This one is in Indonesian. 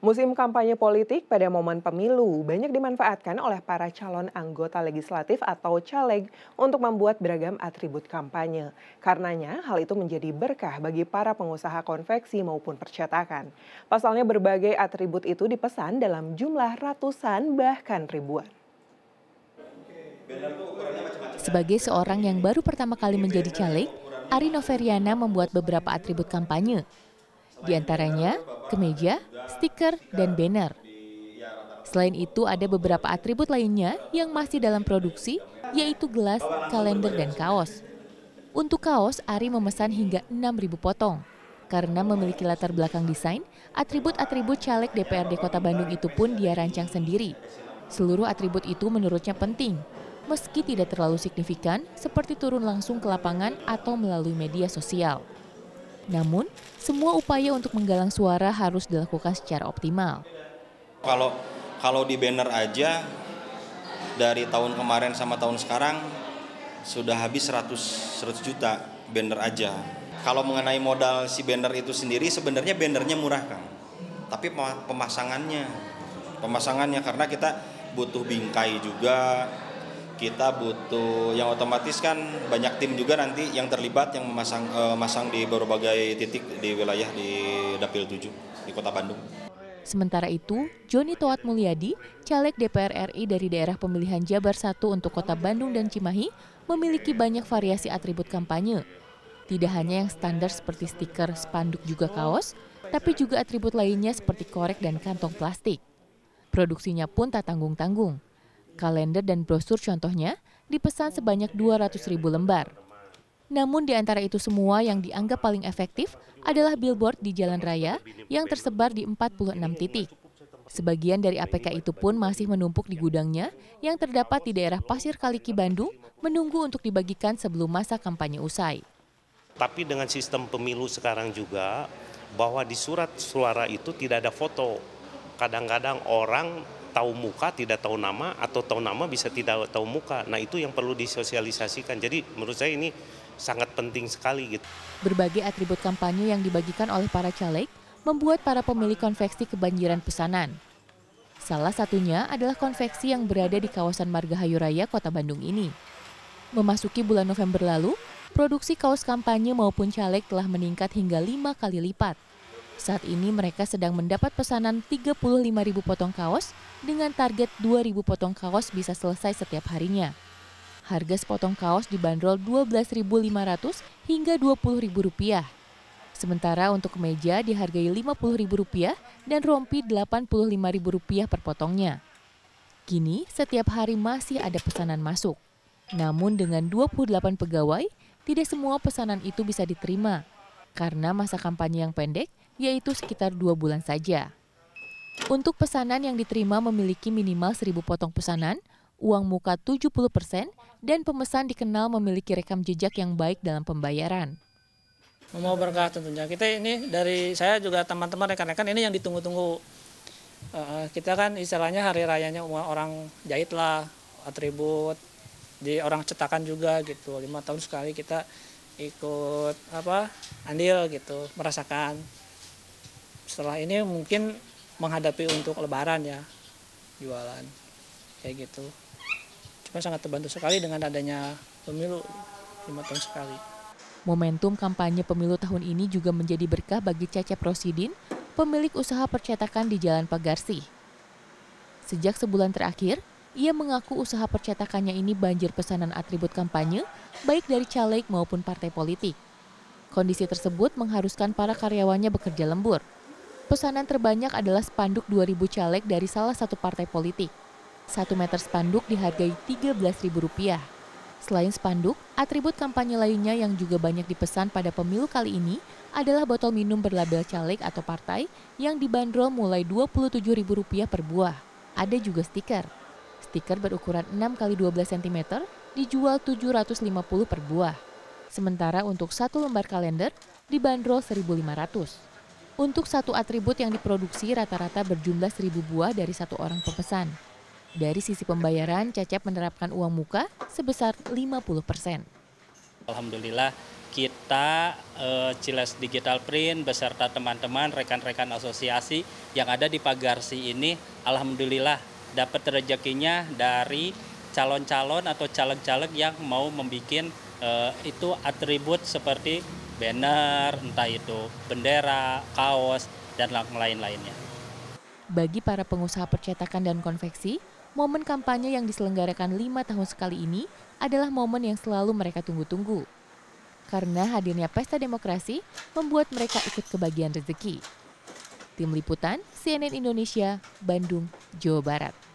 Musim kampanye politik pada momen pemilu banyak dimanfaatkan oleh para calon anggota legislatif atau caleg untuk membuat beragam atribut kampanye. Karenanya, hal itu menjadi berkah bagi para pengusaha konveksi maupun percetakan. Pasalnya berbagai atribut itu dipesan dalam jumlah ratusan bahkan ribuan. Sebagai seorang yang baru pertama kali menjadi caleg, Ari Noveriana membuat beberapa atribut kampanye. Di antaranya, kemeja, stiker, dan banner. Selain itu ada beberapa atribut lainnya yang masih dalam produksi, yaitu gelas, kalender, dan kaos. Untuk kaos, Ari memesan hingga 6.000 potong. Karena memiliki latar belakang desain, atribut-atribut caleg DPRD Kota Bandung itu pun dia rancang sendiri. Seluruh atribut itu menurutnya penting, meski tidak terlalu signifikan seperti turun langsung ke lapangan atau melalui media sosial. Namun, semua upaya untuk menggalang suara harus dilakukan secara optimal. Kalau kalau di banner aja dari tahun kemarin sama tahun sekarang sudah habis 100 100 juta banner aja. Kalau mengenai modal si banner itu sendiri sebenarnya bannernya murah kan. Tapi pemasangannya pemasangannya karena kita butuh bingkai juga, kita butuh yang otomatis kan banyak tim juga nanti yang terlibat yang memasang uh, masang di berbagai titik di wilayah di Dapil 7 di Kota Bandung. Sementara itu, Joni Toat Mulyadi, caleg DPR RI dari daerah pemilihan Jabar 1 untuk Kota Bandung dan Cimahi, memiliki banyak variasi atribut kampanye. Tidak hanya yang standar seperti stiker, spanduk juga kaos, tapi juga atribut lainnya seperti korek dan kantong plastik. Produksinya pun tak tanggung-tanggung kalender dan brosur contohnya dipesan sebanyak 200 ribu lembar. Namun di antara itu semua yang dianggap paling efektif adalah billboard di jalan raya yang tersebar di 46 titik. Sebagian dari APK itu pun masih menumpuk di gudangnya yang terdapat di daerah Pasir Kaliki, Bandung, menunggu untuk dibagikan sebelum masa kampanye usai. Tapi dengan sistem pemilu sekarang juga, bahwa di surat suara itu tidak ada foto. Kadang-kadang orang tahu muka tidak tahu nama atau tahu nama bisa tidak tahu muka. Nah itu yang perlu disosialisasikan. Jadi menurut saya ini sangat penting sekali gitu. Berbagai atribut kampanye yang dibagikan oleh para caleg membuat para pemilik konveksi kebanjiran pesanan. Salah satunya adalah konveksi yang berada di kawasan Margahayu Raya, Kota Bandung ini. Memasuki bulan November lalu, produksi kaos kampanye maupun caleg telah meningkat hingga lima kali lipat. Saat ini mereka sedang mendapat pesanan 35.000 potong kaos dengan target 2.000 potong kaos bisa selesai setiap harinya. Harga sepotong kaos dibanderol 12500 hingga Rp20.000. Sementara untuk meja dihargai Rp50.000 dan rompi Rp85.000 per potongnya. Kini setiap hari masih ada pesanan masuk. Namun dengan 28 pegawai, tidak semua pesanan itu bisa diterima. Karena masa kampanye yang pendek, yaitu sekitar dua bulan saja. Untuk pesanan yang diterima memiliki minimal 1.000 potong pesanan, uang muka 70 persen, dan pemesan dikenal memiliki rekam jejak yang baik dalam pembayaran. Mau berkah tentunya. Kita ini dari saya juga teman-teman rekan-rekan ini yang ditunggu-tunggu. Eh, kita kan istilahnya hari rayanya orang jahit lah, atribut, di orang cetakan juga gitu. Lima tahun sekali kita ikut apa andil gitu, merasakan setelah ini mungkin menghadapi untuk lebaran ya jualan kayak gitu cuma sangat terbantu sekali dengan adanya pemilu lima tahun sekali Momentum kampanye pemilu tahun ini juga menjadi berkah bagi Cecep Rosidin, pemilik usaha percetakan di Jalan Pagarsi. Sejak sebulan terakhir, ia mengaku usaha percetakannya ini banjir pesanan atribut kampanye, baik dari caleg maupun partai politik. Kondisi tersebut mengharuskan para karyawannya bekerja lembur. Pesanan terbanyak adalah spanduk 2.000 caleg dari salah satu partai politik. Satu meter spanduk dihargai Rp13.000. Selain spanduk, atribut kampanye lainnya yang juga banyak dipesan pada pemilu kali ini adalah botol minum berlabel caleg atau partai yang dibanderol mulai Rp27.000 per buah. Ada juga stiker. Stiker berukuran 6 x 12 cm dijual 750 per buah. Sementara untuk satu lembar kalender dibanderol 1.500. Untuk satu atribut yang diproduksi rata-rata berjumlah seribu buah dari satu orang pemesan. Dari sisi pembayaran, Cecep menerapkan uang muka sebesar 50 persen. Alhamdulillah kita uh, Ciles Digital Print beserta teman-teman rekan-rekan asosiasi yang ada di Pagarsi ini alhamdulillah dapat rezekinya dari calon-calon atau caleg-caleg yang mau membuat uh, itu atribut seperti banner, entah itu bendera, kaos, dan lain-lainnya. Bagi para pengusaha percetakan dan konveksi, momen kampanye yang diselenggarakan lima tahun sekali ini adalah momen yang selalu mereka tunggu-tunggu. Karena hadirnya pesta demokrasi membuat mereka ikut kebagian rezeki. Tim Liputan, CNN Indonesia, Bandung, Jawa Barat.